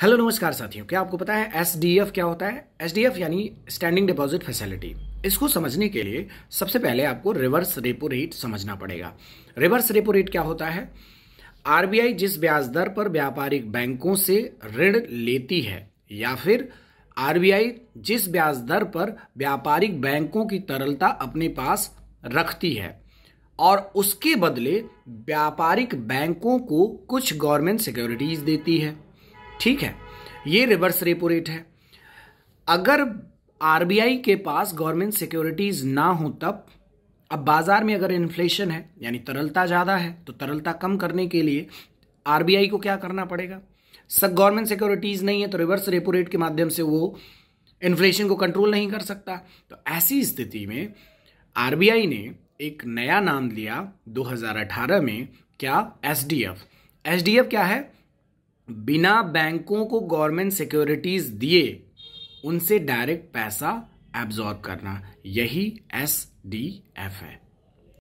hello नमस्कार साथियों क्या आपको पता है एस क्या होता है एस यानी स्टैंडिंग डिपॉजिट फैसिलिटी इसको समझने के लिए सबसे पहले आपको रिवर्स रेपो रेट समझना पड़ेगा रिवर्स रेपो रेट क्या होता है आरबीआई जिस ब्याज दर पर व्यापारिक बैंकों से ऋण लेती है या फिर आरबीआई जिस ब्याज दर पर व्यापारिक बैंकों की तरलता अपने पास रखती है और उसके बदले व्यापारिक बैंकों को कुछ गवर्नमेंट सिक्योरिटीज देती है ठीक है ये रिवर्स रेपो रेट है अगर आरबीआई के पास गवर्नमेंट सिक्योरिटीज ना हो तब अब बाजार में अगर इन्फ्लेशन है यानी तरलता ज़्यादा है तो तरलता कम करने के लिए आरबीआई को क्या करना पड़ेगा सब गवर्नमेंट सिक्योरिटीज नहीं है तो रिवर्स रेपो रेट के माध्यम से वो इन्फ्लेशन को कंट्रोल नहीं कर सकता तो ऐसी स्थिति में आरबीआई ने एक नया नाम लिया 2018 में क्या एस डी क्या है बिना बैंकों को गवर्नमेंट सिक्योरिटीज दिए उनसे डायरेक्ट पैसा एब्जॉर्ब करना यही एस डी एफ है